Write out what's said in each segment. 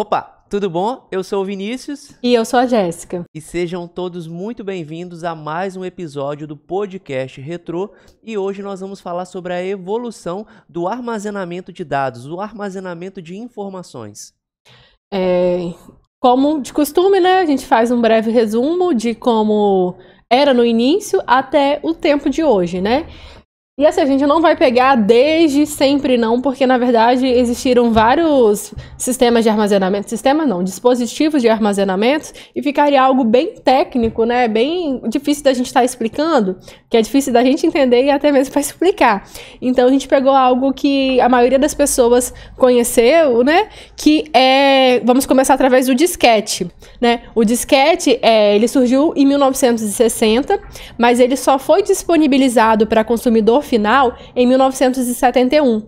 Opa, tudo bom? Eu sou o Vinícius. E eu sou a Jéssica. E sejam todos muito bem-vindos a mais um episódio do podcast Retro. E hoje nós vamos falar sobre a evolução do armazenamento de dados, o armazenamento de informações. É, como de costume, né? A gente faz um breve resumo de como era no início até o tempo de hoje, né? E assim, a gente não vai pegar desde sempre, não, porque na verdade existiram vários sistemas de armazenamento, sistemas não, dispositivos de armazenamento, e ficaria algo bem técnico, né? Bem difícil da gente estar tá explicando que é difícil da gente entender e até mesmo para explicar. Então a gente pegou algo que a maioria das pessoas conheceu, né? Que é, vamos começar através do disquete, né? O disquete, é, ele surgiu em 1960, mas ele só foi disponibilizado para consumidor final em 1971.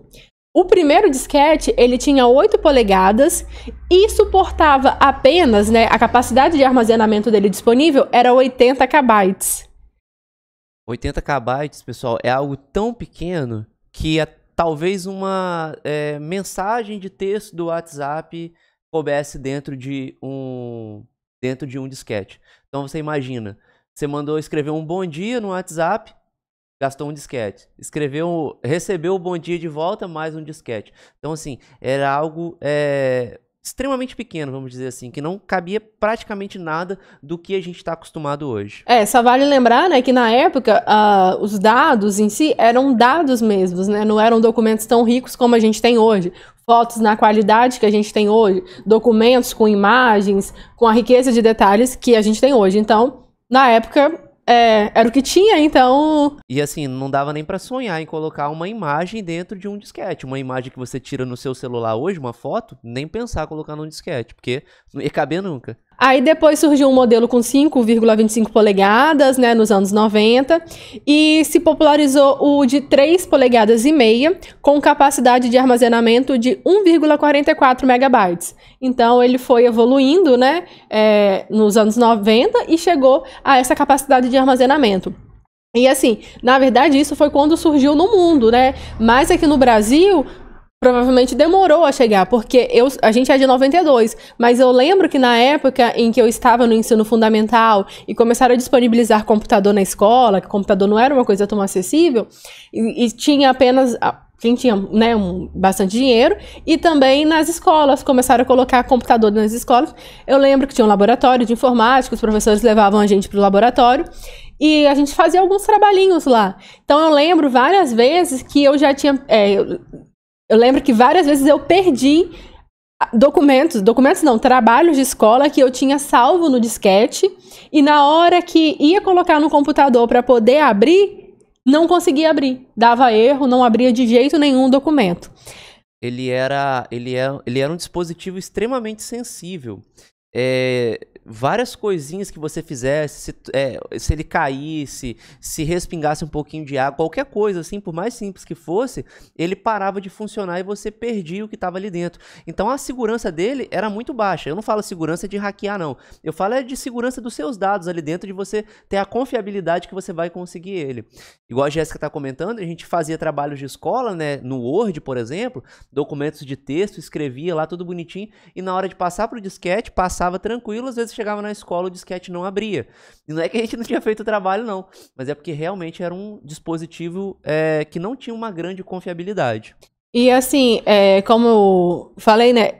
O primeiro disquete, ele tinha 8 polegadas e suportava apenas, né, a capacidade de armazenamento dele disponível era 80 KB. 80 KB, pessoal, é algo tão pequeno que é talvez uma é, mensagem de texto do WhatsApp coubesse dentro de um dentro de um disquete. Então você imagina, você mandou escrever um bom dia no WhatsApp, gastou um disquete. Escreveu, recebeu o bom dia de volta, mais um disquete. Então assim, era algo é, extremamente pequeno, vamos dizer assim, que não cabia praticamente nada do que a gente está acostumado hoje. É, só vale lembrar, né, que na época uh, os dados em si eram dados mesmos, né, não eram documentos tão ricos como a gente tem hoje. Fotos na qualidade que a gente tem hoje, documentos com imagens, com a riqueza de detalhes que a gente tem hoje. Então, na época, é, era o que tinha, então. E assim, não dava nem para sonhar em colocar uma imagem dentro de um disquete. Uma imagem que você tira no seu celular hoje, uma foto, nem pensar colocar num disquete, porque não ia caber nunca. Aí depois surgiu um modelo com 5,25 polegadas, né, nos anos 90, e se popularizou o de 3 polegadas e meia, com capacidade de armazenamento de 1,44 megabytes. Então ele foi evoluindo, né, é, nos anos 90 e chegou a essa capacidade de armazenamento. E assim, na verdade, isso foi quando surgiu no mundo, né? Mas aqui no Brasil, provavelmente demorou a chegar, porque eu, a gente é de 92, mas eu lembro que na época em que eu estava no ensino fundamental e começaram a disponibilizar computador na escola, que computador não era uma coisa tão acessível, e, e tinha apenas quem tinha né, um, bastante dinheiro, e também nas escolas, começaram a colocar computador nas escolas. Eu lembro que tinha um laboratório de informática, os professores levavam a gente para o laboratório, e a gente fazia alguns trabalhinhos lá. Então eu lembro várias vezes que eu já tinha. É, eu lembro que várias vezes eu perdi ah, documentos, documentos não, trabalhos de escola que eu tinha salvo no disquete e na hora que ia colocar no computador para poder abrir, não conseguia abrir. Dava erro, não abria de jeito nenhum o documento. Ele era, ele, é, ele era um dispositivo extremamente sensível. É, várias coisinhas que você fizesse, se, é, se, ele caísse, se respingasse um pouquinho de água, qualquer coisa assim, por mais simples que fosse, ele parava de funcionar e você perdia o que estava ali dentro. Então a segurança dele era muito baixa. Eu não falo segurança de hackear, não. Eu falo é de segurança dos seus dados ali dentro, de você ter a confiabilidade que você vai conseguir ele. Igual a Jéssica está comentando, a gente fazia trabalhos de escola, né, no Word, por exemplo, documentos de texto, escrevia lá tudo bonitinho, e na hora de passar para o disquete, passava tranquilo, às vezes criança chegava na escola, o disquete não abria. E não é que a gente não tinha feito o trabalho, não. Mas é porque realmente era um dispositivo é, que não tinha uma grande confiabilidade. E assim, é, como eu falei, né?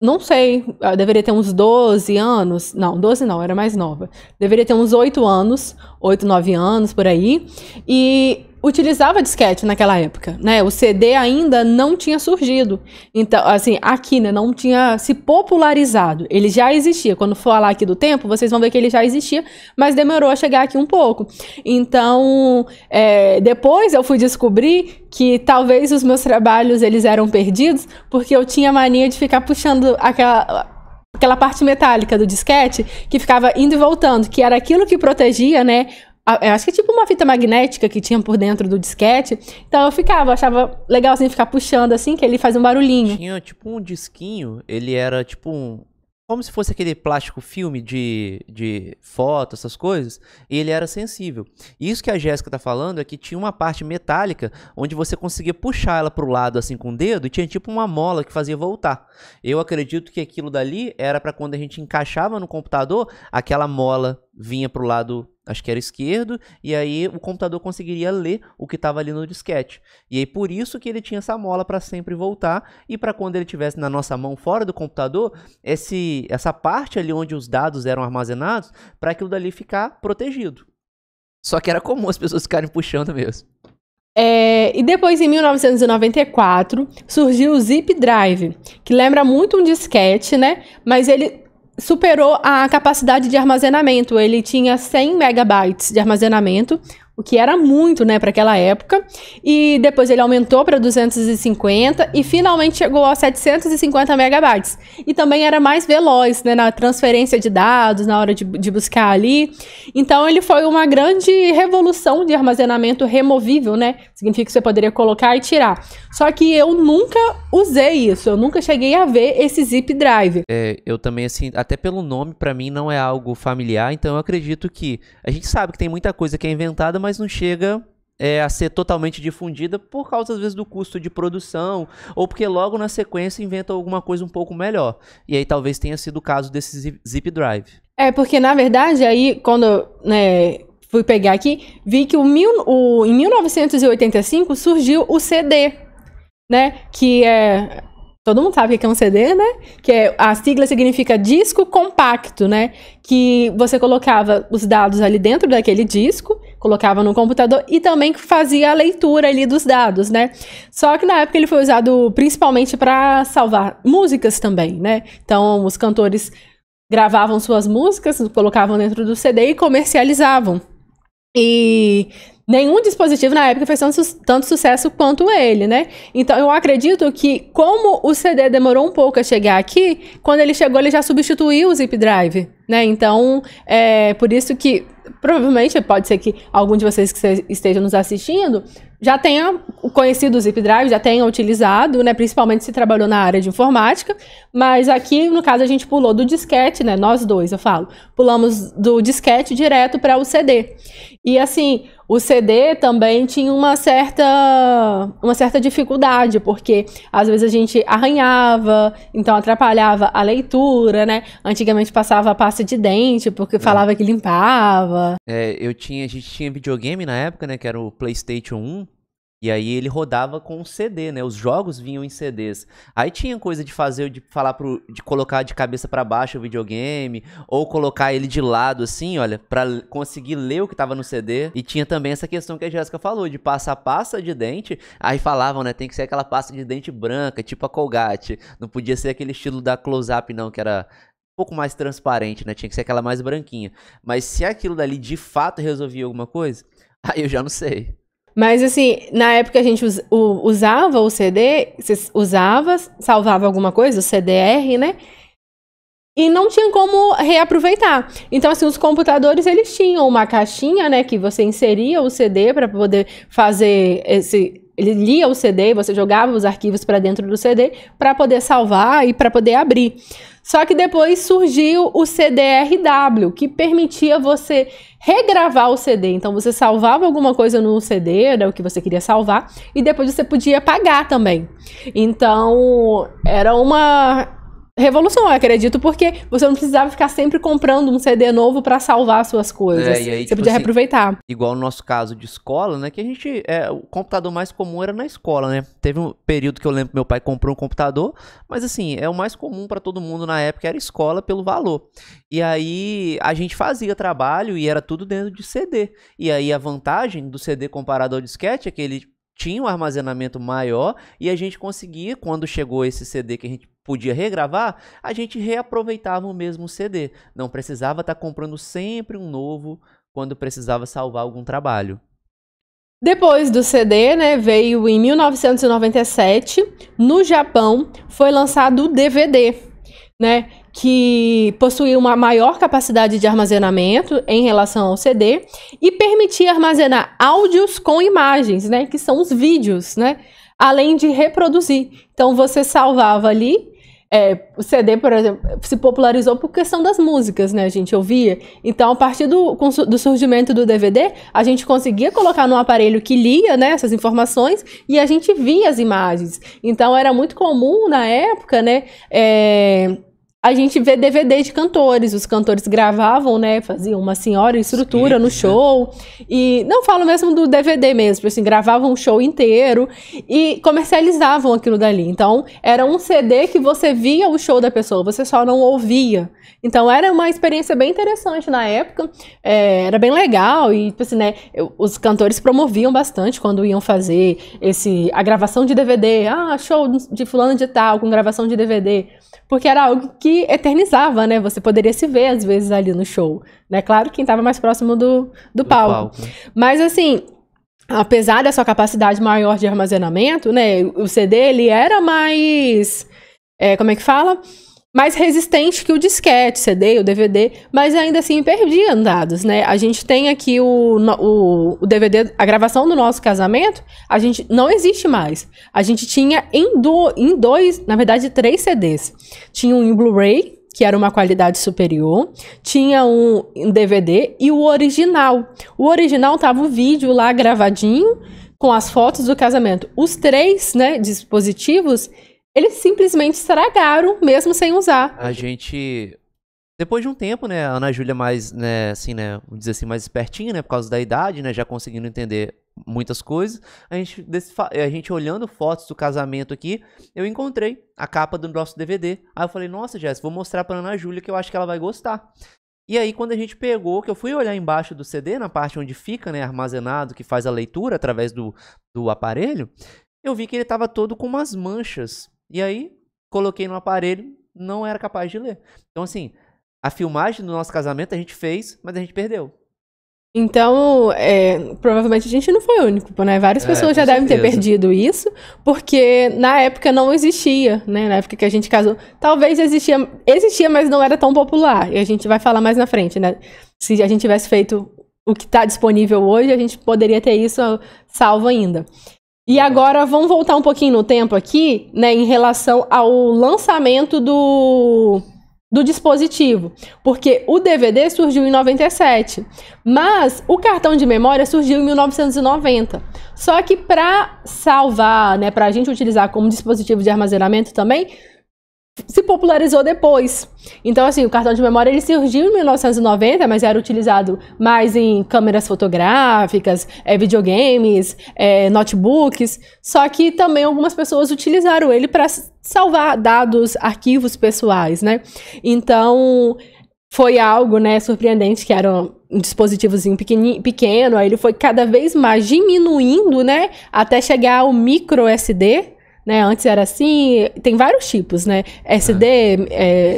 Não sei, ah, deveria ter uns 12 anos. Não, 12 não, era mais nova. Deveria ter uns 8 anos, 8, 9 anos por aí. E utilizava disquete naquela época, né? O CD ainda não tinha surgido. Então, assim, aqui, né, não tinha se popularizado. Ele já existia. Quando for falar aqui do tempo, vocês vão ver que ele já existia, mas demorou a chegar aqui um pouco. Então, é, depois eu fui descobrir que talvez os meus trabalhos eles eram perdidos porque eu tinha mania de ficar puxando aquela aquela parte metálica do disquete que ficava indo e voltando, que era aquilo que protegia, né, eu acho que é tipo uma fita magnética que tinha por dentro do disquete. Então eu ficava, eu achava assim ficar puxando assim, que ele faz um barulhinho. Tinha tipo um disquinho, ele era tipo um. Como se fosse aquele plástico filme de, de foto, essas coisas, e ele era sensível. isso que a Jéssica tá falando é que tinha uma parte metálica onde você conseguia puxar ela pro lado assim com o dedo e tinha tipo uma mola que fazia voltar. Eu acredito que aquilo dali era para quando a gente encaixava no computador, aquela mola vinha pro lado acho que era esquerdo, e aí o computador conseguiria ler o que estava ali no disquete. E aí por isso que ele tinha essa mola para sempre voltar e para quando ele tivesse na nossa mão fora do computador, esse essa parte ali onde os dados eram armazenados, para aquilo dali ficar protegido. Só que era comum as pessoas ficarem puxando mesmo. É, e depois, em 1994, surgiu o Zip Drive, que lembra muito um disquete, né? Mas ele superou a capacidade de armazenamento. Ele tinha 100 megabytes de armazenamento, o que era muito, né, para aquela época. E depois ele aumentou para 250 e finalmente chegou aos 750 megabytes. E também era mais veloz, né, na transferência de dados, na hora de, de buscar ali. Então ele foi uma grande revolução de armazenamento removível, né? Significa que você poderia colocar e tirar. Só que eu nunca usei isso, eu nunca cheguei a ver esse zip drive. É, eu também assim, até pelo nome para mim não é algo familiar, então eu acredito que a gente sabe que tem muita coisa que é inventada, mas mas não chega é, a ser totalmente difundida por causa, às vezes, do custo de produção ou porque logo na sequência inventa alguma coisa um pouco melhor. E aí talvez tenha sido o caso desse zip, zip drive. É, porque na verdade, aí quando né, fui pegar aqui, vi que o mil, o, em 1985 surgiu o CD, né? Que é todo mundo sabe o que é um CD, né? Que é, a sigla significa disco compacto, né? Que você colocava os dados ali dentro daquele disco, colocava no computador e também fazia a leitura ali dos dados, né? Só que na época ele foi usado principalmente para salvar músicas também, né? Então os cantores gravavam suas músicas, colocavam dentro do CD e comercializavam. E nenhum dispositivo na época fez tanto, sucesso quanto ele, né? Então eu acredito que como o CD demorou um pouco a chegar aqui, quando ele chegou ele já substituiu o zip drive. Né? Então, é por isso que provavelmente pode ser que algum de vocês que estejam nos assistindo já tenha conhecido o Zip Drive, já tenha utilizado, né? Principalmente se trabalhou na área de informática. Mas aqui, no caso, a gente pulou do disquete, né? Nós dois, eu falo. Pulamos do disquete direto para o CD. E assim, o CD também tinha uma certa, uma certa dificuldade, porque às vezes a gente arranhava, então atrapalhava a leitura, né? Antigamente passava a pasta de dente, porque é. falava é. que limpava. É, eu tinha, a gente tinha videogame na época, né, que era o PlayStation 1. E aí ele rodava com CD, né? Os jogos vinham em CDs. Aí tinha coisa de fazer, de falar pro, de colocar de cabeça para baixo o videogame, ou colocar ele de lado, assim, olha, para conseguir ler o que tava no CD. E tinha também essa questão que a Jéssica falou, de passar pasta de dente. Aí falavam, né? Tem que ser aquela pasta de dente branca, tipo a Colgate. Não podia ser aquele estilo da close-up, não, que era pouco mais transparente, né? Tinha que ser aquela mais branquinha. Mas se aquilo dali de fato resolvia alguma coisa, aí eu já não sei. Mas assim, na época a gente us usava o CD, usava, salvava alguma coisa, o CDR, né? E não tinha como reaproveitar. Então, assim, os computadores eles tinham uma caixinha, né, que você inseria o CD para poder fazer esse ele lia o CD, você jogava os arquivos para dentro do CD para poder salvar e para poder abrir. Só que depois surgiu o CDRW, que permitia você regravar o CD. Então você salvava alguma coisa no CD, era né, o que você queria salvar, e depois você podia pagar também. Então era uma revolução, eu acredito, porque você não precisava ficar sempre comprando um CD novo para salvar suas coisas. É, aí, você tipo podia assim, reaproveitar. Igual no nosso caso de escola, né? Que a gente. É, o computador mais comum era na escola, né? Teve um período que eu lembro que meu pai comprou um computador, mas assim, é o mais comum para todo mundo na época, era escola pelo valor. E aí a gente fazia trabalho e era tudo dentro de CD. E aí a vantagem do CD comparado ao disquete é que ele tinha um armazenamento maior e a gente conseguia, quando chegou esse CD que a gente podia regravar, a gente reaproveitava o mesmo CD. Não precisava estar tá comprando sempre um novo quando precisava salvar algum trabalho. Depois do CD, né, veio em 1997, no Japão, foi lançado o DVD, né, que possuía uma maior capacidade de armazenamento em relação ao CD e permitia armazenar áudios com imagens, né, que são os vídeos, né, além de reproduzir. Então você salvava ali é, o CD, por exemplo, se popularizou por questão das músicas, né? A gente ouvia. Então, a partir do, do surgimento do DVD, a gente conseguia colocar num aparelho que lia né, essas informações e a gente via as imagens. Então, era muito comum na época, né? É a gente vê DVD de cantores. Os cantores gravavam, né? Faziam uma senhora estrutura Sim, no show. Né? E não falo mesmo do DVD mesmo, assim, gravavam um show inteiro e comercializavam aquilo dali. Então, era um CD que você via o show da pessoa, você só não ouvia. Então, era uma experiência bem interessante na época. É, era bem legal e, tipo assim, né? Eu, os cantores promoviam bastante quando iam fazer esse a gravação de DVD. Ah, show de fulano de tal com gravação de DVD. Porque era algo que que eternizava, né? Você poderia se ver às vezes ali no show, né? Claro, quem estava mais próximo do, do, do palco. palco. Né? Mas assim, apesar da sua capacidade maior de armazenamento, né? O CD ele era mais é, como é que fala? mais resistente que o disquete, CD, o DVD, mas ainda assim perdia dados, né? A gente tem aqui o, o, o, DVD, a gravação do nosso casamento, a gente não existe mais. A gente tinha em, do, em dois, na verdade, três CDs. Tinha um em Blu-ray, que era uma qualidade superior, tinha um DVD e o original. O original tava o vídeo lá gravadinho com as fotos do casamento. Os três, né, dispositivos eles simplesmente estragaram, mesmo sem usar. A gente. Depois de um tempo, né, a Ana Júlia mais, né, assim, né, vamos dizer assim, mais espertinha, né, por causa da idade, né, já conseguindo entender muitas coisas. A gente, a gente olhando fotos do casamento aqui, eu encontrei a capa do nosso DVD. Aí eu falei, nossa, Jéssica, vou mostrar pra Ana Júlia que eu acho que ela vai gostar. E aí, quando a gente pegou, que eu fui olhar embaixo do CD, na parte onde fica, né, armazenado, que faz a leitura através do, do aparelho, eu vi que ele tava todo com umas manchas e aí, coloquei no aparelho, não era capaz de ler. Então, assim, a filmagem do nosso casamento a gente fez, mas a gente perdeu. Então, é, provavelmente a gente não foi o único, né? Várias é, pessoas é, já devem certeza. ter perdido isso, porque na época não existia, né? Na época que a gente casou, talvez existia, existia, mas não era tão popular. E a gente vai falar mais na frente, né? Se a gente tivesse feito o que está disponível hoje, a gente poderia ter isso salvo ainda. E agora vamos voltar um pouquinho no tempo aqui, né, em relação ao lançamento do do dispositivo, porque o DVD surgiu em 97, mas o cartão de memória surgiu em 1990. Só que para salvar, né, para a gente utilizar como dispositivo de armazenamento também, se popularizou depois. Então, assim, o cartão de memória ele surgiu em 1990, mas era utilizado mais em câmeras fotográficas, é, videogames, é, notebooks. Só que também algumas pessoas utilizaram ele para salvar dados, arquivos pessoais, né? Então, foi algo, né, surpreendente, que era um dispositivozinho pequeno, aí ele foi cada vez mais diminuindo, né, até chegar ao micro SD, né? Antes era assim, tem vários tipos, né? SD, é.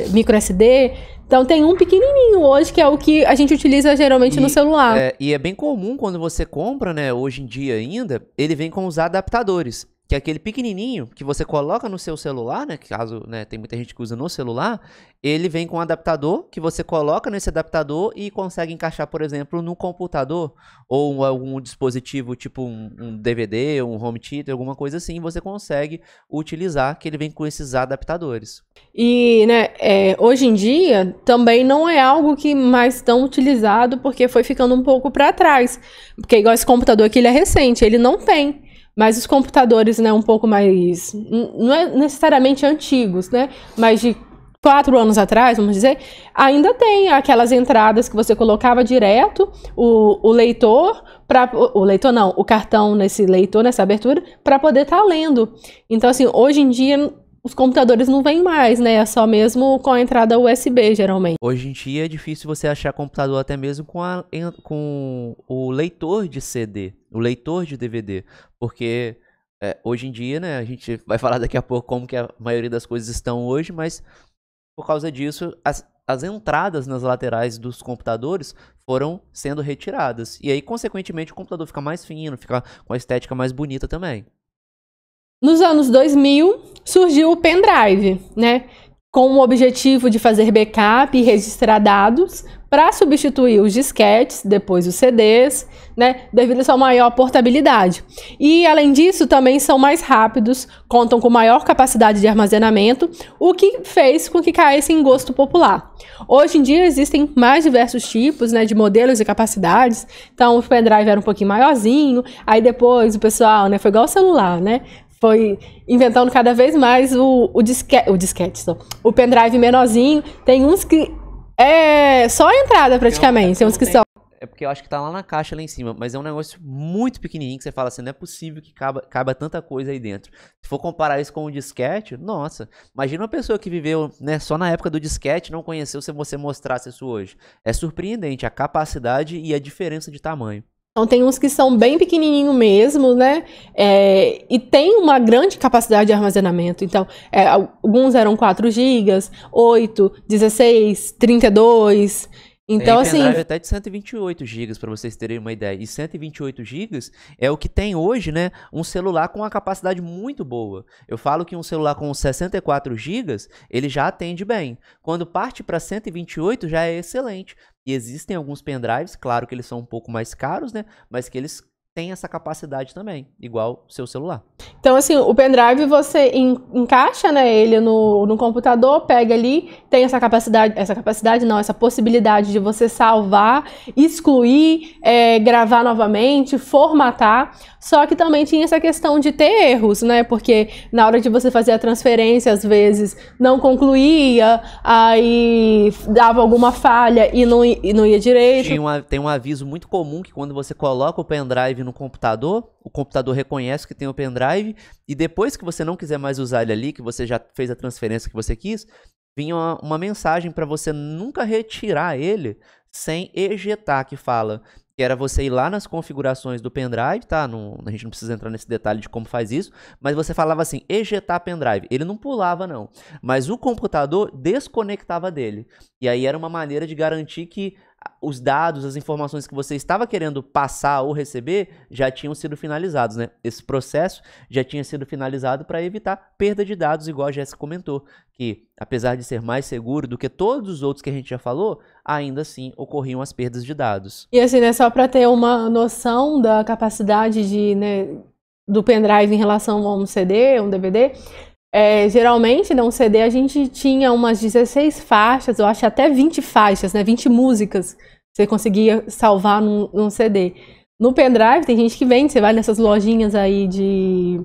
É, micro SD. Então tem um pequenininho hoje que é o que a gente utiliza geralmente e, no celular. É, e é bem comum quando você compra, né? Hoje em dia ainda, ele vem com os adaptadores que é aquele pequenininho que você coloca no seu celular, né? Caso, né, tem muita gente que usa no celular, ele vem com um adaptador que você coloca nesse adaptador e consegue encaixar, por exemplo, no computador ou algum dispositivo tipo um, um DVD, um home theater, alguma coisa assim, você consegue utilizar que ele vem com esses adaptadores. E, né, é, hoje em dia também não é algo que mais tão utilizado porque foi ficando um pouco para trás, porque igual esse computador aqui ele é recente, ele não tem mas os computadores, né, um pouco mais, não é necessariamente antigos, né, mas de quatro anos atrás, vamos dizer, ainda tem aquelas entradas que você colocava direto o, o leitor para o, leitor não, o cartão nesse leitor nessa abertura para poder estar tá lendo. Então assim, hoje em dia os computadores não vêm mais, né? É só mesmo com a entrada USB, geralmente. Hoje em dia é difícil você achar computador até mesmo com, a, com o leitor de CD, o leitor de DVD, porque é, hoje em dia, né? A gente vai falar daqui a pouco como que a maioria das coisas estão hoje, mas por causa disso, as, as entradas nas laterais dos computadores foram sendo retiradas. E aí, consequentemente, o computador fica mais fino, fica com a estética mais bonita também. Nos anos 2000, surgiu o pendrive, né? Com o objetivo de fazer backup e registrar dados para substituir os disquetes, depois os CDs, né, devido a sua maior portabilidade. E além disso, também são mais rápidos, contam com maior capacidade de armazenamento, o que fez com que caísse em gosto popular. Hoje em dia existem mais diversos tipos, né, de modelos e capacidades. Então, o pendrive era um pouquinho maiorzinho, aí depois o pessoal, né, foi igual o celular, né? foi inventando cada vez mais o, o, disque, o disquete, só, o pendrive menorzinho. Tem uns que é só a entrada praticamente, tem uns que é, são. É porque eu acho que tá lá na caixa lá em cima, mas é um negócio muito pequenininho que você fala assim, não é possível que caba, caba tanta coisa aí dentro. Se for comparar isso com um disquete, nossa, imagina uma pessoa que viveu, né, só na época do disquete, não conheceu se você mostrasse isso é hoje. É surpreendente a capacidade e a diferença de tamanho. Então tem uns que são bem pequenininho mesmo, né? É, e tem uma grande capacidade de armazenamento. Então, é, alguns eram 4 GB, 8, 16, 32. Então, tem assim. até de 128 GB, para vocês terem uma ideia. E 128 GB é o que tem hoje, né? Um celular com uma capacidade muito boa. Eu falo que um celular com 64 GB, ele já atende bem. Quando parte para 128, já é excelente. E existem alguns pendrives, claro que eles são um pouco mais caros, né? Mas que eles tem essa capacidade também, igual seu celular. Então, assim, o pendrive você encaixa né, ele no, no computador, pega ali, tem essa capacidade, essa capacidade não, essa possibilidade de você salvar, excluir, é, gravar novamente, formatar. Só que também tinha essa questão de ter erros, né? Porque na hora de você fazer a transferência, às vezes não concluía, aí dava alguma falha e não, e não ia direito. Uma, tem um aviso muito comum que quando você coloca o pendrive pendrive no computador, o computador reconhece que tem o pendrive, e depois que você não quiser mais usar ele ali, que você já fez a transferência que você quis, vinha uma, uma mensagem para você nunca retirar ele sem ejetar, que fala que era você ir lá nas configurações do pendrive, tá? Não, a gente não precisa entrar nesse detalhe de como faz isso, mas você falava assim, ejetar pendrive. Ele não pulava, não, mas o computador desconectava dele. E aí era uma maneira de garantir que os dados, as informações que você estava querendo passar ou receber já tinham sido finalizados, né? Esse processo já tinha sido finalizado para evitar perda de dados, igual a Jéssica comentou, que apesar de ser mais seguro do que todos os outros que a gente já falou, ainda assim ocorriam as perdas de dados. E assim, né, só para ter uma noção da capacidade de, né, do pendrive em relação a um CD, um DVD, é, geralmente, num né, CD, a gente tinha umas 16 faixas, eu acho até 20 faixas, né? 20 músicas você conseguia salvar num, num CD. No pendrive, tem gente que vende, você vai nessas lojinhas aí de.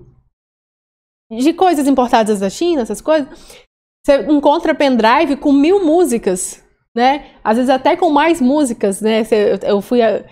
de coisas importadas da China, essas coisas. Você encontra pendrive com mil músicas, né? Às vezes até com mais músicas, né? Você, eu, eu fui. A,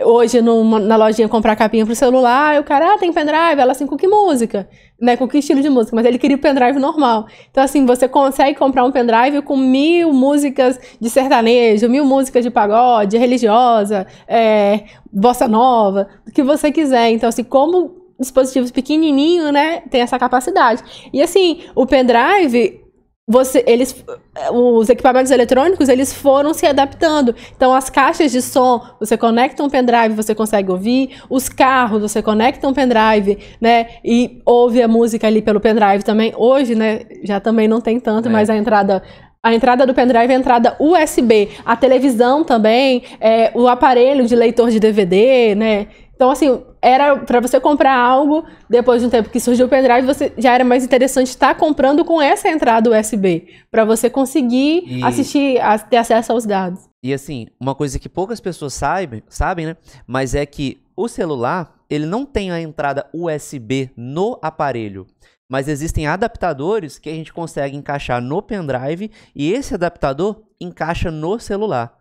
hoje numa, na lojinha comprar capinha pro celular, e o cara, ah, tem pendrive, ela assim, com que música? Né, com que estilo de música? Mas ele queria o pendrive normal. Então, assim, você consegue comprar um pendrive com mil músicas de sertanejo, mil músicas de pagode, religiosa, é, bossa nova, o que você quiser. Então, assim, como dispositivos pequenininho, né, tem essa capacidade. E assim, o pendrive, você, eles, os equipamentos eletrônicos eles foram se adaptando. Então as caixas de som, você conecta um pendrive, você consegue ouvir. Os carros, você conecta um pendrive, né? E ouve a música ali pelo pendrive também. Hoje, né? Já também não tem tanto, é. mas a entrada a entrada do pendrive é a entrada USB. A televisão também, é, o aparelho de leitor de DVD, né? Então, assim, era para você comprar algo, depois de um tempo que surgiu o pendrive, você já era mais interessante estar tá comprando com essa entrada USB, para você conseguir e... assistir, a, ter acesso aos dados. E assim, uma coisa que poucas pessoas sabem, sabem, né? Mas é que o celular, ele não tem a entrada USB no aparelho mas existem adaptadores que a gente consegue encaixar no pendrive e esse adaptador encaixa no celular.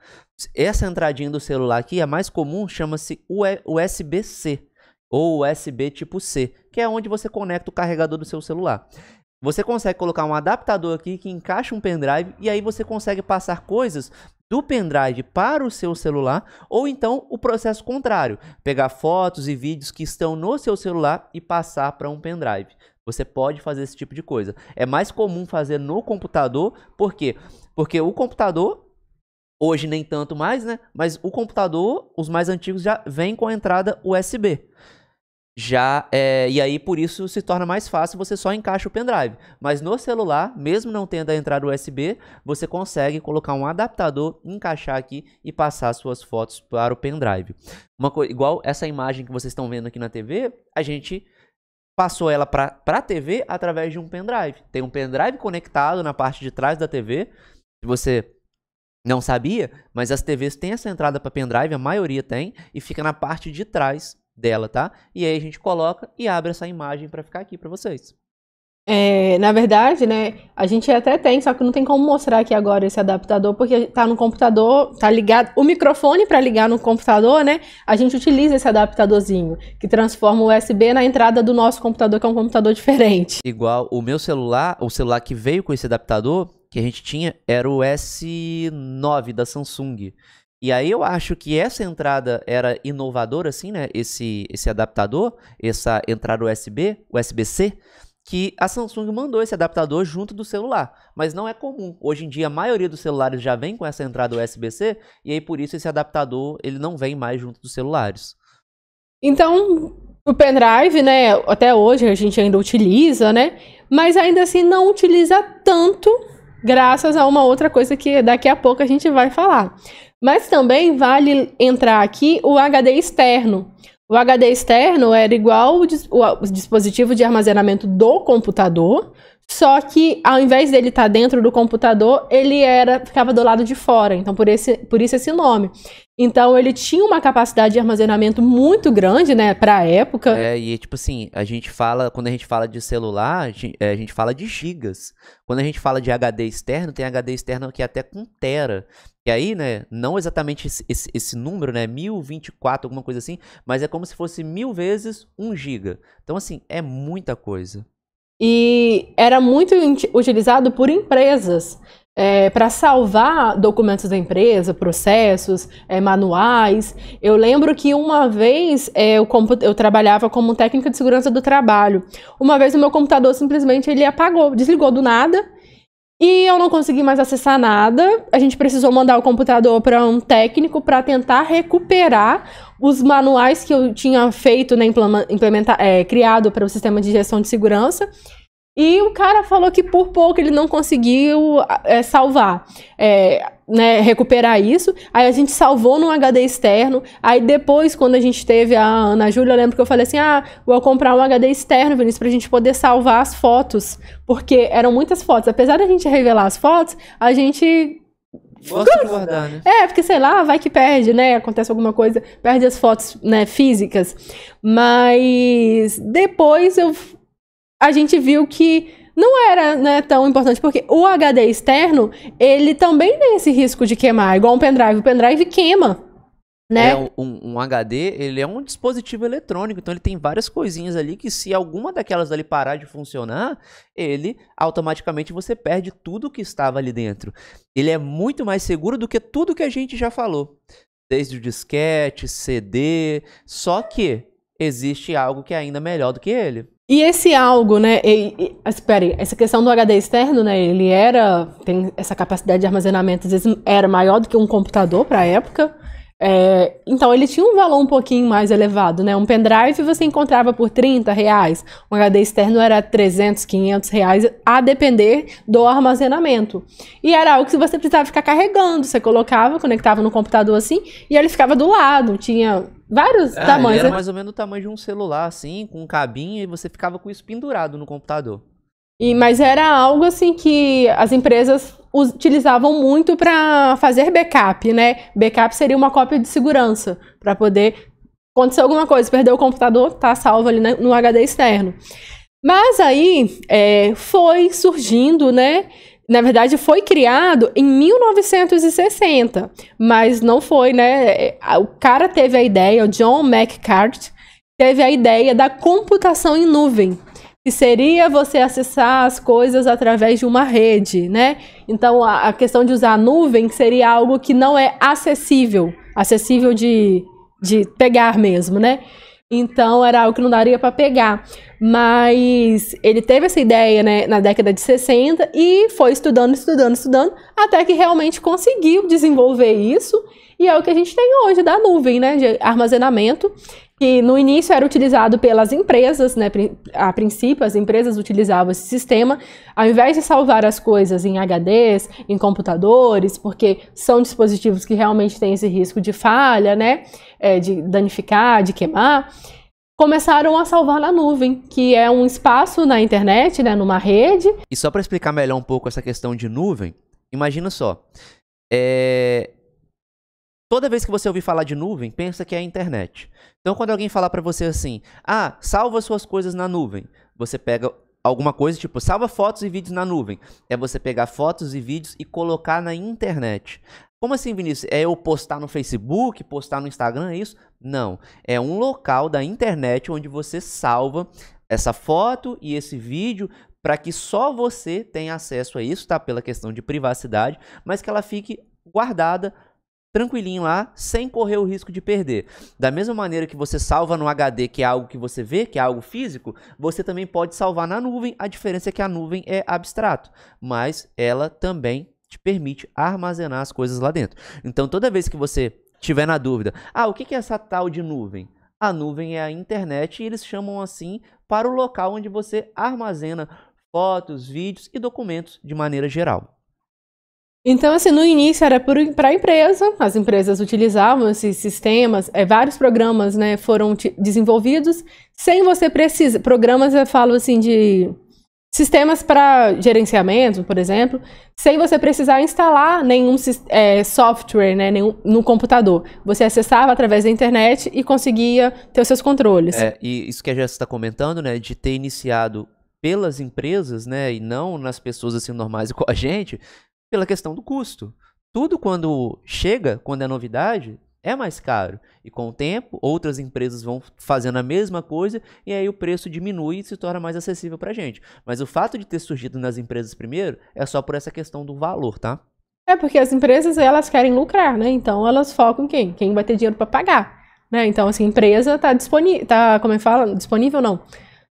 Essa entradinha do celular aqui, a mais comum, chama-se USB-C ou USB tipo C, que é onde você conecta o carregador do seu celular. Você consegue colocar um adaptador aqui que encaixa um pendrive e aí você consegue passar coisas do pendrive para o seu celular ou então o processo contrário, pegar fotos e vídeos que estão no seu celular e passar para um pendrive. Você pode fazer esse tipo de coisa. É mais comum fazer no computador, por quê? Porque o computador Hoje nem tanto mais, né? Mas o computador, os mais antigos já vem com a entrada USB. Já é, e aí por isso se torna mais fácil, você só encaixa o pendrive. Mas no celular, mesmo não tendo a entrada USB, você consegue colocar um adaptador, encaixar aqui e passar suas fotos para o pendrive. Uma igual essa imagem que vocês estão vendo aqui na TV, a gente passou ela para a TV através de um pendrive. Tem um pendrive conectado na parte de trás da TV. Se você não sabia, mas as TVs têm essa entrada para pendrive, a maioria tem, e fica na parte de trás dela, tá? E aí a gente coloca e abre essa imagem para ficar aqui para vocês. É, na verdade, né, a gente até tem, só que não tem como mostrar aqui agora esse adaptador, porque tá no computador, tá ligado, o microfone para ligar no computador, né, a gente utiliza esse adaptadorzinho, que transforma o USB na entrada do nosso computador, que é um computador diferente. Igual o meu celular, o celular que veio com esse adaptador, que a gente tinha era o S9 da Samsung. E aí eu acho que essa entrada era inovadora, assim, né? Esse, esse adaptador, essa entrada USB, USB-C, que a Samsung mandou esse adaptador junto do celular. Mas não é comum. Hoje em dia a maioria dos celulares já vem com essa entrada USB-C, e aí por isso esse adaptador ele não vem mais junto dos celulares. Então, o pendrive, né? Até hoje a gente ainda utiliza, né? Mas ainda assim não utiliza tanto graças a uma outra coisa que daqui a pouco a gente vai falar. Mas também vale entrar aqui o HD externo. O HD externo era igual o, dis o dispositivo de armazenamento do computador, só que ao invés dele estar tá dentro do computador, ele era ficava do lado de fora. Então por esse por isso esse nome. Então ele tinha uma capacidade de armazenamento muito grande, né, para época. É, e tipo assim, a gente fala, quando a gente fala de celular, a gente, é, a gente fala de gigas. Quando a gente fala de HD externo, tem HD externo que é até com tera. E aí, né, não exatamente esse, esse, esse, número, né, 1024, alguma coisa assim, mas é como se fosse mil vezes um giga. Então, assim, é muita coisa e era muito utilizado por empresas é, para salvar documentos da empresa, processos, é, manuais. Eu lembro que uma vez é, eu, eu, trabalhava como técnica de segurança do trabalho. Uma vez o meu computador simplesmente ele apagou, desligou do nada. E eu não consegui mais acessar nada. A gente precisou mandar o computador para um técnico para tentar recuperar os manuais que eu tinha feito, né, implementar é, criado para o sistema de gestão de segurança. E o cara falou que por pouco ele não conseguiu é, salvar, é, né, recuperar isso. Aí a gente salvou num HD externo. Aí depois, quando a gente teve a Ana Júlia, eu lembro que eu falei assim: ah, vou comprar um HD externo, Vinícius, a gente poder salvar as fotos. Porque eram muitas fotos. Apesar da gente revelar as fotos, a gente Gosta de guardar, né? É, porque sei lá, vai que perde, né? Acontece alguma coisa, perde as fotos né, físicas. Mas depois eu, a gente viu que não era né, tão importante, porque o HD externo, ele também tem esse risco de queimar, igual um pendrive. O pendrive queima. Né? É um, um, HD, ele é um dispositivo eletrônico, então ele tem várias coisinhas ali que se alguma daquelas ali parar de funcionar, ele automaticamente você perde tudo que estava ali dentro. Ele é muito mais seguro do que tudo que a gente já falou, desde o disquete, CD, só que existe algo que é ainda melhor do que ele. E esse algo, né? E, e, ah, espere, essa questão do HD externo, né? Ele era tem essa capacidade de armazenamento, às vezes era maior do que um computador para a época. É, então ele tinha um valor um pouquinho mais elevado, né? Um pendrive você encontrava por 30 reais, um HD externo era 300, 500 reais, a depender do armazenamento. E era algo que você precisava ficar carregando, você colocava, conectava no computador assim, e ele ficava do lado, tinha vários é, tamanhos. Era né? mais ou menos o tamanho de um celular assim, com um cabinho, e você ficava com isso pendurado no computador. E, mas era algo assim que as empresas utilizavam muito para fazer backup, né? Backup seria uma cópia de segurança para poder acontecer alguma coisa, perdeu o computador, tá salvo ali né, no HD externo. Mas aí é, foi surgindo, né? Na verdade, foi criado em 1960, mas não foi, né? É, o cara teve a ideia, o John McCart, teve a ideia da computação em nuvem que seria você acessar as coisas através de uma rede, né? Então a, questão de usar a nuvem seria algo que não é acessível, acessível de, de pegar mesmo, né? Então era algo que não daria para pegar. Mas ele teve essa ideia né, na década de 60 e foi estudando, estudando, estudando, até que realmente conseguiu desenvolver isso. E é o que a gente tem hoje da nuvem, né? De armazenamento que no início era utilizado pelas empresas, né? A princípio, as empresas utilizavam esse sistema, ao invés de salvar as coisas em HDs, em computadores, porque são dispositivos que realmente têm esse risco de falha, né? É, de danificar, de queimar começaram a salvar na nuvem, que é um espaço na internet, né, numa rede. E só para explicar melhor um pouco essa questão de nuvem, imagina só, é, Toda vez que você ouvir falar de nuvem, pensa que é a internet. Então, quando alguém falar para você assim, ah, salva suas coisas na nuvem, você pega alguma coisa tipo, salva fotos e vídeos na nuvem. É você pegar fotos e vídeos e colocar na internet. Como assim, Vinícius? É eu postar no Facebook, postar no Instagram, é isso? Não. É um local da internet onde você salva essa foto e esse vídeo para que só você tenha acesso a isso, tá? Pela questão de privacidade, mas que ela fique guardada tranquilinho lá, sem correr o risco de perder. Da mesma maneira que você salva no HD, que é algo que você vê, que é algo físico, você também pode salvar na nuvem. A diferença é que a nuvem é abstrato, mas ela também te permite armazenar as coisas lá dentro. Então, toda vez que você tiver na dúvida, ah, o que é essa tal de nuvem? A nuvem é a internet e eles chamam assim para o local onde você armazena fotos, vídeos e documentos de maneira geral. Então, assim, no início era para a empresa, as empresas utilizavam esses sistemas, é, vários programas né, foram desenvolvidos, sem você precisar. Programas, eu falo assim, de sistemas para gerenciamento, por exemplo, sem você precisar instalar nenhum é, software né, nenhum, no computador. Você acessava através da internet e conseguia ter os seus controles. É, e isso que a Jess está comentando, né, de ter iniciado pelas empresas, né, e não nas pessoas assim normais com a gente, pela questão do custo. Tudo quando chega, quando é novidade, é mais caro. E com o tempo, outras empresas vão fazendo a mesma coisa e aí o preço diminui e se torna mais acessível para a gente. Mas o fato de ter surgido nas empresas primeiro é só por essa questão do valor, tá? É porque as empresas elas querem lucrar, né? Então elas focam em quem? Quem vai ter dinheiro para pagar, né? Então assim, empresa está disponível, tá, como é que fala? Disponível não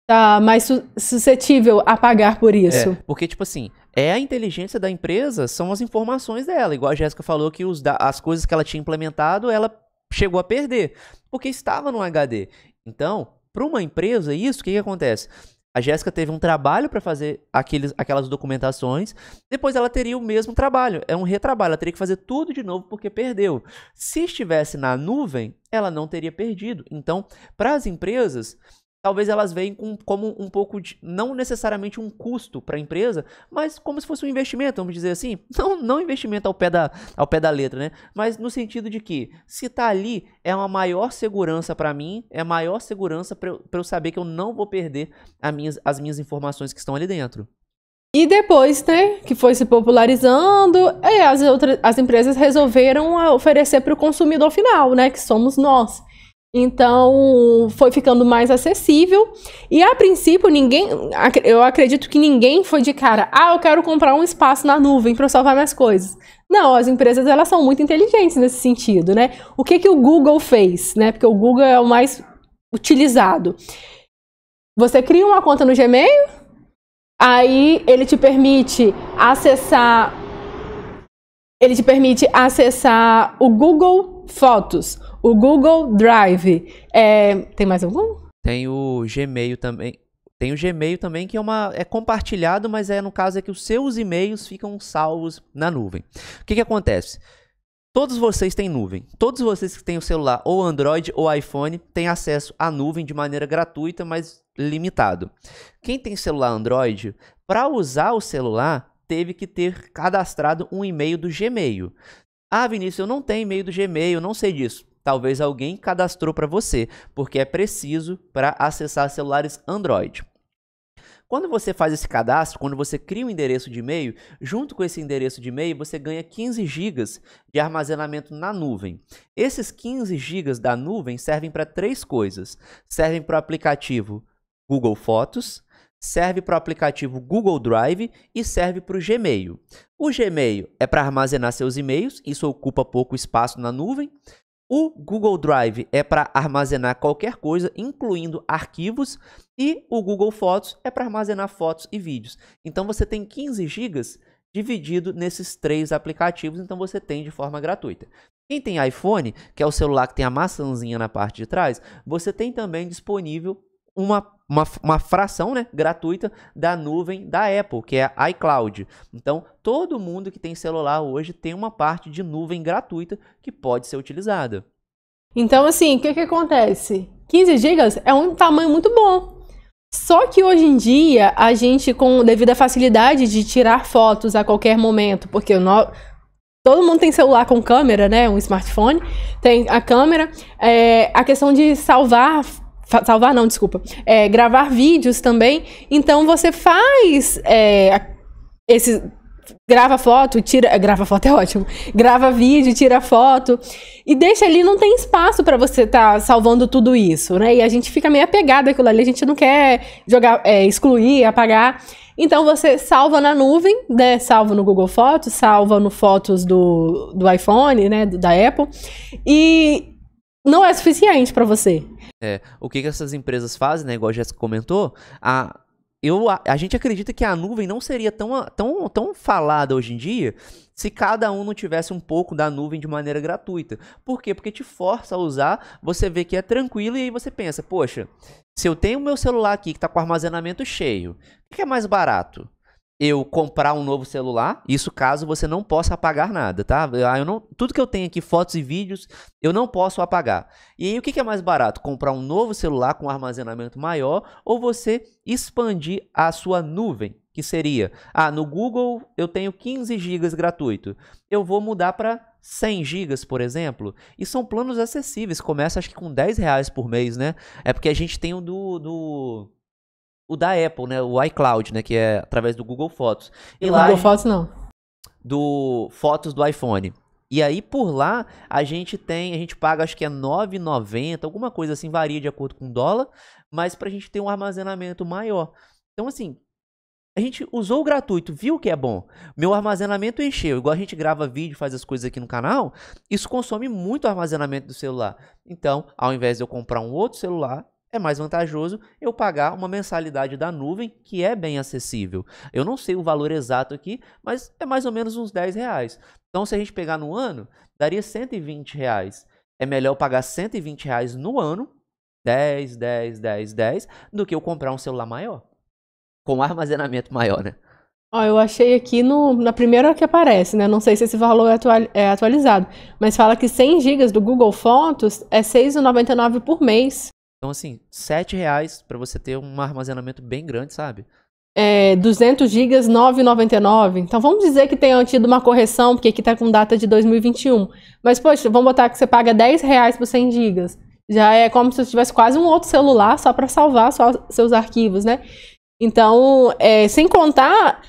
tá mais suscetível a pagar por é, isso. É, porque, tipo assim, é a inteligência da empresa, são as informações dela. Igual a Jéssica falou que os, as coisas que ela tinha implementado, ela chegou a perder, porque estava no HD. Então, para uma empresa, isso, o que, que acontece? A Jéssica teve um trabalho para fazer aqueles, aquelas documentações, depois ela teria o mesmo trabalho, é um retrabalho, ela teria que fazer tudo de novo porque perdeu. Se estivesse na nuvem, ela não teria perdido. Então, para as empresas, talvez elas vejam com, como um pouco de, não necessariamente um custo para a empresa, mas como se fosse um investimento, vamos dizer assim. Não, não investimento ao pé, da, ao pé da letra, né? Mas no sentido de que se está ali é uma maior segurança para mim, é maior segurança para eu, eu, saber que eu não vou perder minhas, as minhas informações que estão ali dentro. E depois, né, que foi se popularizando, é, as, outras, as empresas resolveram ah, oferecer para o consumidor final, né, que somos nós. Então, foi ficando mais acessível. E a princípio, ninguém. Eu acredito que ninguém foi de cara. Ah, eu quero comprar um espaço na nuvem para salvar minhas coisas. Não, as empresas elas são muito inteligentes nesse sentido, né? O que, que o Google fez, né? Porque o Google é o mais utilizado. Você cria uma conta no Gmail, aí ele te permite acessar. Ele te permite acessar o Google Fotos o Google Drive. É, tem mais algum? Tem o Gmail também. Tem o Gmail também, que é uma é compartilhado, mas é no caso é que os seus e-mails ficam salvos na nuvem. O que, que acontece? Todos vocês têm nuvem. Todos vocês que têm o celular ou Android ou iPhone têm acesso à nuvem de maneira gratuita, mas limitado. Quem tem celular Android, para usar o celular, teve que ter cadastrado um e-mail do Gmail. Ah, Vinícius, eu não tenho e-mail do Gmail, não sei disso talvez alguém cadastrou para você, porque é preciso para acessar celulares Android. Quando você faz esse cadastro, quando você cria um endereço de e-mail, junto com esse endereço de e-mail, você ganha 15 GB de armazenamento na nuvem. Esses 15 GB da nuvem servem para três coisas. Servem para o aplicativo Google Fotos, serve para o aplicativo Google Drive e serve para o Gmail. O Gmail é para armazenar seus e-mails, isso ocupa pouco espaço na nuvem. O Google Drive é para armazenar qualquer coisa, incluindo arquivos, e o Google Fotos é para armazenar fotos e vídeos. Então você tem 15 GB dividido nesses três aplicativos, então você tem de forma gratuita. Quem tem iPhone, que é o celular que tem a maçãzinha na parte de trás, você tem também disponível uma uma, uma, fração né, gratuita da nuvem da Apple, que é a iCloud. Então, todo mundo que tem celular hoje tem uma parte de nuvem gratuita que pode ser utilizada. Então, assim, o que, que acontece? 15 GB é um tamanho muito bom. Só que hoje em dia, a gente, com à facilidade de tirar fotos a qualquer momento, porque no... todo mundo tem celular com câmera, né? Um smartphone, tem a câmera. É... A questão de salvar Salvar não, desculpa. É, gravar vídeos também. Então você faz é, esse. Grava foto, tira. É, grava foto é ótimo. Grava vídeo, tira foto. E deixa ali, não tem espaço para você estar tá salvando tudo isso, né? E a gente fica meio apegado àquilo ali, a gente não quer jogar, é, excluir, apagar. Então você salva na nuvem, né? Salva no Google Fotos, salva no Fotos do, do iPhone, né? da Apple. E não é suficiente para você. É, o que, que essas empresas fazem, né? Igual a Jéssica comentou, a, eu, a, a, gente acredita que a nuvem não seria tão, tão, tão falada hoje em dia se cada um não tivesse um pouco da nuvem de maneira gratuita. Por quê? Porque te força a usar, você vê que é tranquilo e aí você pensa, poxa, se eu tenho meu celular aqui que está com armazenamento cheio, o que é mais barato? eu comprar um novo celular, isso caso você não possa apagar nada, tá? Ah, eu não, tudo que eu tenho aqui, fotos e vídeos, eu não posso apagar. E aí, o que, é mais barato? Comprar um novo celular com armazenamento maior ou você expandir a sua nuvem? Que seria, ah, no Google eu tenho 15 GB gratuito, eu vou mudar para 100 gigas, por exemplo, e são planos acessíveis, começa acho que com 10 reais por mês, né? É porque a gente tem o do, do o da Apple, né? O iCloud, né? Que é através do Google Fotos. E, lá, Google Fotos não. Do Fotos do iPhone. E aí por lá a gente tem, a gente paga acho que é 9,90, alguma coisa assim, varia de acordo com o dólar, mas pra gente ter um armazenamento maior. Então assim, a gente usou o gratuito, viu que é bom. Meu armazenamento encheu. Igual a gente grava vídeo, faz as coisas aqui no canal, isso consome muito armazenamento do celular. Então, ao invés de eu comprar um outro celular, é mais vantajoso eu pagar uma mensalidade da nuvem que é bem acessível. Eu não sei o valor exato aqui, mas é mais ou menos uns 10 reais. Então, se a gente pegar no ano, daria 120 reais. É melhor pagar 120 reais no ano, 10, 10, 10, 10, do que eu comprar um celular maior. Com armazenamento maior, né? Ó, eu achei aqui no, na primeira que aparece, né? Não sei se esse valor é, atual, é atualizado, mas fala que 100 GB do Google Fotos é 6,99 por mês. Então, assim, sete reais para você ter um armazenamento bem grande, sabe? É, 200 gigas, 9,99. Então, vamos dizer que tenha tido uma correção, porque aqui tá com data de 2021. Mas, poxa, vamos botar que você paga 10 reais por 100 gigas. Já é como se você tivesse quase um outro celular só para salvar só seus arquivos, né? Então, é, sem contar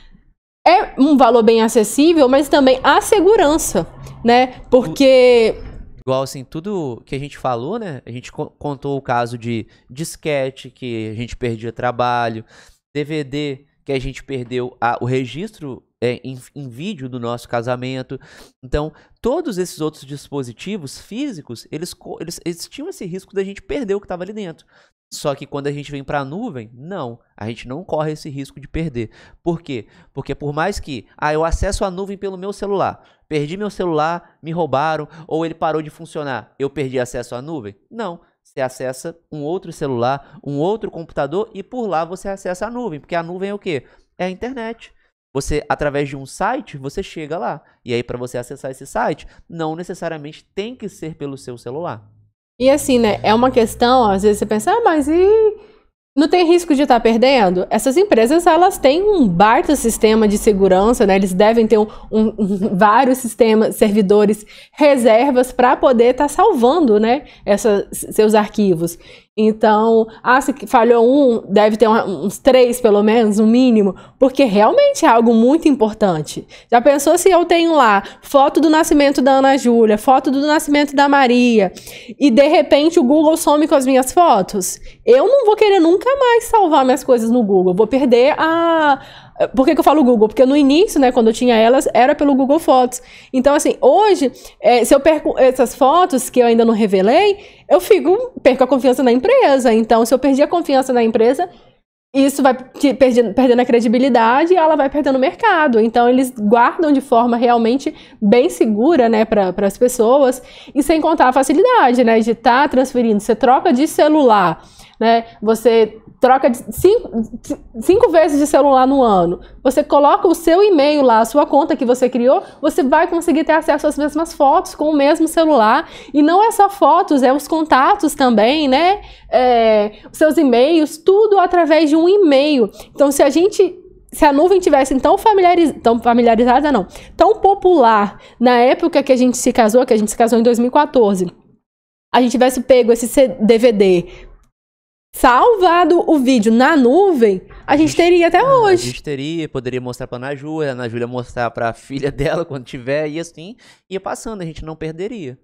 é um valor bem acessível, mas também a segurança, né? Porque Igual assim, tudo que a gente falou, né? A gente contou o caso de disquete, que a gente perdia trabalho, DVD, que a gente perdeu a, o registro é, em, em, vídeo do nosso casamento. Então, todos esses outros dispositivos físicos, eles, eles, eles tinham esse risco da gente perder o que estava ali dentro. Só que quando a gente vem para a nuvem, não, a gente não corre esse risco de perder. Por quê? Porque por mais que, ah, eu acesso a nuvem pelo meu celular, perdi meu celular, me roubaram ou ele parou de funcionar, eu perdi acesso à nuvem? Não, você acessa um outro celular, um outro computador e por lá você acessa a nuvem, porque a nuvem é o quê? É a internet. Você através de um site, você chega lá. E aí para você acessar esse site, não necessariamente tem que ser pelo seu celular. E assim, né? É uma questão, às vezes você pensa, ah, mas e. Não tem risco de estar perdendo? Essas empresas, elas têm um baita sistema de segurança, né? Eles devem ter um, um, um vários sistemas, servidores, reservas para poder estar tá salvando, né? Essa, seus arquivos. Então, ah, se falhou um, deve ter uns três, pelo menos, um mínimo, porque realmente é algo muito importante. Já pensou se eu tenho lá foto do nascimento da Ana Júlia, foto do nascimento da Maria, e de repente o Google some com as minhas fotos? Eu não vou querer nunca mais salvar minhas coisas no Google, vou perder a por que, que eu falo Google? Porque no início, né, quando eu tinha elas, era pelo Google Fotos. Então, assim, hoje, é, se eu perco essas fotos que eu ainda não revelei, eu fico, perco a confiança na empresa. Então, se eu perdi a confiança na empresa, isso vai perdendo, perdendo, a credibilidade e ela vai perdendo o mercado. Então, eles guardam de forma realmente bem segura, né, para as pessoas. E sem contar a facilidade, né, de estar tá transferindo. Você troca de celular né? Você troca cinco, cinco vezes de celular no ano. Você coloca o seu e-mail lá, a sua conta que você criou, você vai conseguir ter acesso às mesmas fotos com o mesmo celular. E não é só fotos, é os contatos também, né? É, seus e-mails, tudo através de um e-mail. Então, se a gente se a nuvem tivesse tão, familiariz... tão familiarizada, não, tão popular na época que a gente se casou, que a gente se casou em 2014, a gente tivesse pego esse DVD, salvado o vídeo na nuvem, a gente teria até ah, hoje. A gente teria, poderia mostrar pra Ana Júlia, a Ana Júlia mostrar pra filha dela quando tiver, e assim, ia passando, a gente não perderia.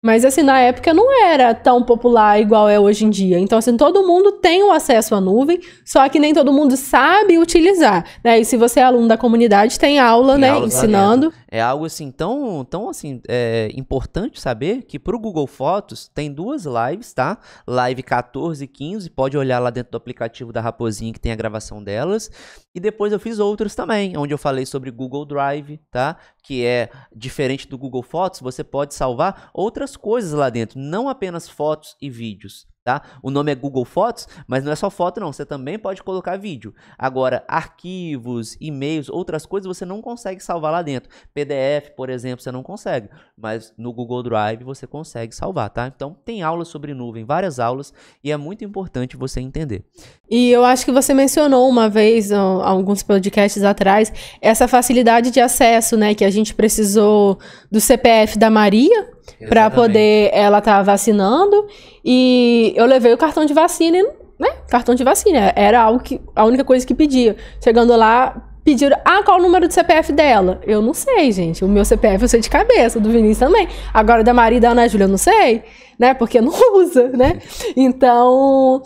Mas assim, na época não era tão popular igual é hoje em dia. Então, assim, todo mundo tem o acesso à nuvem, só que nem todo mundo sabe utilizar. Né? E se você é aluno da comunidade, tem aula, tem né? Ensinando. É algo assim tão, tão assim é, importante saber que para o Google Fotos tem duas lives, tá? Live 14 e 15, pode olhar lá dentro do aplicativo da Raposinha que tem a gravação delas. E depois eu fiz outras também, onde eu falei sobre Google Drive, tá? Que é diferente do Google Fotos, você pode salvar outras coisas lá dentro, não apenas fotos e vídeos tá? O nome é Google Fotos, mas não é só foto não, você também pode colocar vídeo. Agora, arquivos, e-mails, outras coisas você não consegue salvar lá dentro. PDF, por exemplo, você não consegue, mas no Google Drive você consegue salvar, tá? Então, tem aulas sobre nuvem, várias aulas, e é muito importante você entender. E eu acho que você mencionou uma vez, alguns podcasts atrás, essa facilidade de acesso, né, que a gente precisou do CPF da Maria, para poder ela estar tá vacinando. E eu levei o cartão de vacina, né? Cartão de vacina era algo que a única coisa que pedia. Chegando lá, pediram, ah, qual o número do CPF dela? Eu não sei, gente. O meu CPF eu sei de cabeça, do Vinícius também. Agora da Maria e da Ana Júlia eu não sei, né? Porque não usa, né? Então,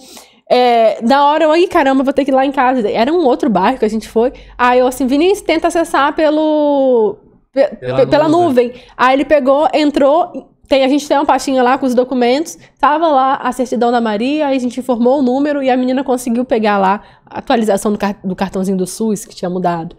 é, na hora eu, ai, caramba, vou ter que ir lá em casa. Era um outro bairro que a gente foi. Aí eu assim, Vinícius, tenta acessar pelo pela, pela nuvem. nuvem. Aí ele pegou, entrou, tem, a gente tem uma pastinha lá com os documentos, tava lá a certidão da Maria, aí a gente informou o número e a menina conseguiu pegar lá a atualização do, car do cartãozinho do SUS que tinha mudado.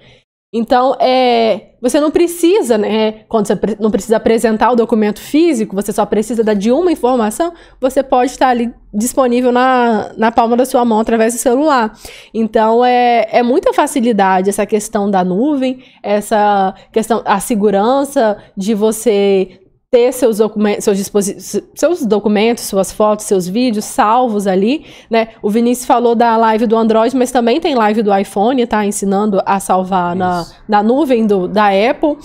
Então, é, você não precisa, né? Quando você não precisa apresentar o documento físico, você só precisa dar de uma informação, você pode estar ali disponível na, na palma da sua mão através do celular. Então, é, é muita facilidade essa questão da nuvem, essa questão, a segurança de você ter seus documentos, seus, seus, documentos, suas fotos, seus vídeos salvos ali, né? O Vinícius falou da live do Android, mas também tem live do iPhone, tá? Ensinando a salvar na, na nuvem do, da Apple.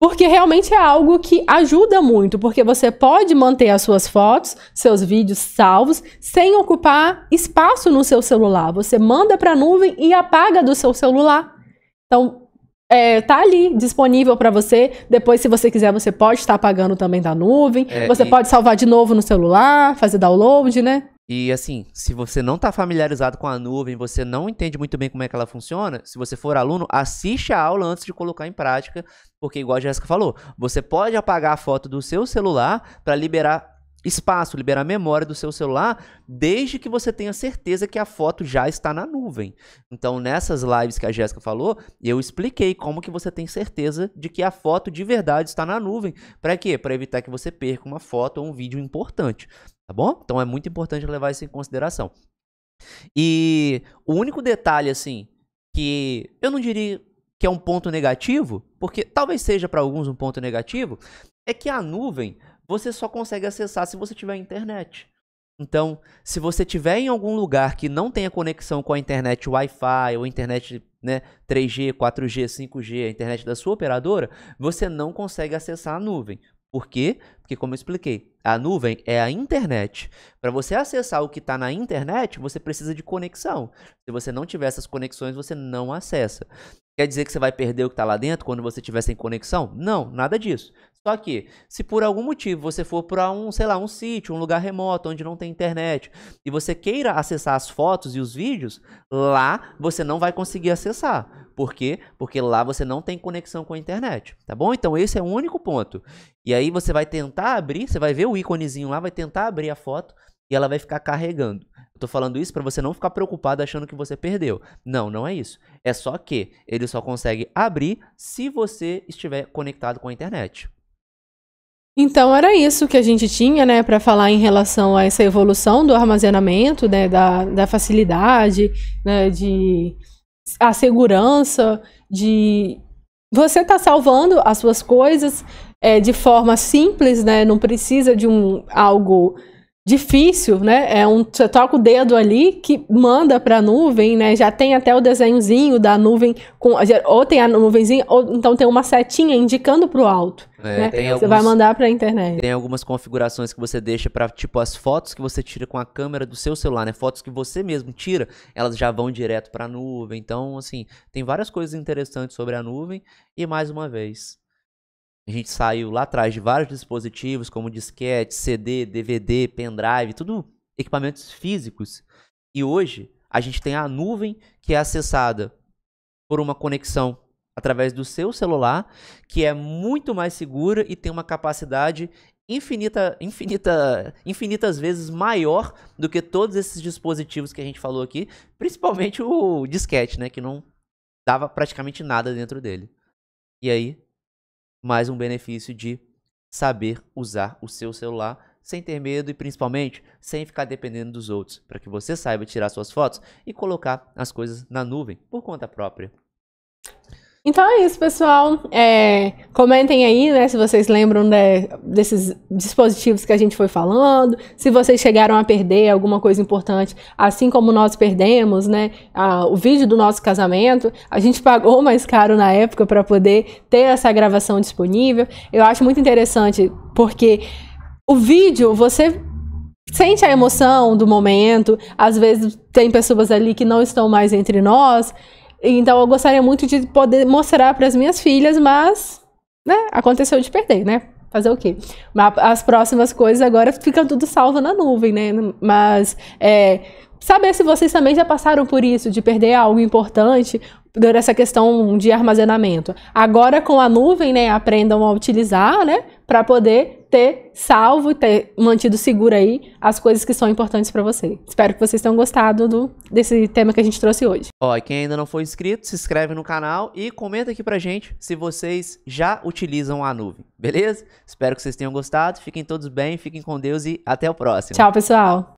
Porque realmente é algo que ajuda muito, porque você pode manter as suas fotos, seus vídeos salvos, sem ocupar espaço no seu celular. Você manda para a nuvem e apaga do seu celular. Então, é, tá ali disponível para você. Depois, se você quiser, você pode estar pagando também da nuvem. É, você e... pode salvar de novo no celular, fazer download, né? E assim, se você não está familiarizado com a nuvem, você não entende muito bem como é que ela funciona, se você for aluno, assiste a aula antes de colocar em prática, porque igual a Jéssica falou, você pode apagar a foto do seu celular para liberar espaço, liberar memória do seu celular, desde que você tenha certeza que a foto já está na nuvem. Então, nessas lives que a Jéssica falou, eu expliquei como que você tem certeza de que a foto de verdade está na nuvem. Para quê? Para evitar que você perca uma foto ou um vídeo importante, tá bom? Então, é muito importante levar isso em consideração. E o único detalhe assim que eu não diria que é um ponto negativo, porque talvez seja para alguns um ponto negativo, é que a nuvem você só consegue acessar se você tiver internet. Então, se você tiver em algum lugar que não tenha conexão com a internet Wi-Fi ou internet né, 3G, 4G, 5G, a internet da sua operadora, você não consegue acessar a nuvem. Por quê? Porque, como eu expliquei, a nuvem é a internet. Para você acessar o que está na internet, você precisa de conexão. Se você não tiver essas conexões, você não acessa. Quer dizer que você vai perder o que está lá dentro quando você estiver sem conexão? Não, nada disso. Só que, se por algum motivo você for para um, sei lá, um sítio, um lugar remoto onde não tem internet e você queira acessar as fotos e os vídeos, lá você não vai conseguir acessar. Por quê? Porque lá você não tem conexão com a internet, tá bom? Então esse é o único ponto. E aí você vai tentar abrir, você vai ver o íconezinho lá, vai tentar abrir a foto e ela vai ficar carregando. Eu tô falando isso para você não ficar preocupado achando que você perdeu. Não, não é isso. É só que ele só consegue abrir se você estiver conectado com a internet. Então era isso que a gente tinha, né, para falar em relação a essa evolução do armazenamento, né, da, da facilidade, né, de a segurança, de você está salvando as suas coisas é, de forma simples, né, não precisa de um algo difícil, né? É um, você toca o dedo ali que manda para a nuvem, né? Já tem até o desenhozinho da nuvem com ou tem a nuvenzinha ou então tem uma setinha indicando para o alto. É, né? Você alguns, vai mandar para a internet. Tem algumas configurações que você deixa para tipo as fotos que você tira com a câmera do seu celular, né? Fotos que você mesmo tira, elas já vão direto para a nuvem. Então, assim, tem várias coisas interessantes sobre a nuvem e mais uma vez, a gente saiu lá atrás de vários dispositivos, como disquete, CD, DVD, pendrive, tudo equipamentos físicos. E hoje a gente tem a nuvem que é acessada por uma conexão através do seu celular, que é muito mais segura e tem uma capacidade infinita, infinita, infinitas vezes maior do que todos esses dispositivos que a gente falou aqui, principalmente o disquete, né, que não dava praticamente nada dentro dele. E aí, mais um benefício de saber usar o seu celular sem ter medo e principalmente sem ficar dependendo dos outros, para que você saiba tirar suas fotos e colocar as coisas na nuvem por conta própria. Então é isso, pessoal. É, comentem aí, né, se vocês lembram de, desses dispositivos que a gente foi falando, se vocês chegaram a perder alguma coisa importante, assim como nós perdemos, né, a, o vídeo do nosso casamento, a gente pagou mais caro na época para poder ter essa gravação disponível. Eu acho muito interessante porque o vídeo você sente a emoção do momento, às vezes tem pessoas ali que não estão mais entre nós então eu gostaria muito de poder mostrar para as minhas filhas, mas, né, aconteceu de perder, né? Fazer o quê? As próximas coisas agora ficam tudo salvo na nuvem, né? Mas é, saber se vocês também já passaram por isso, de perder algo importante durante essa questão de armazenamento. Agora com a nuvem, né, aprendam a utilizar, né, para poder ter salvo e ter mantido seguro aí as coisas que são importantes para você. Espero que vocês tenham gostado do, desse tema que a gente trouxe hoje. Ó, e quem ainda não foi inscrito, se inscreve no canal e comenta aqui pra gente se vocês já utilizam a nuvem, beleza? Espero que vocês tenham gostado, fiquem todos bem, fiquem com Deus e até o próximo. Tchau, pessoal!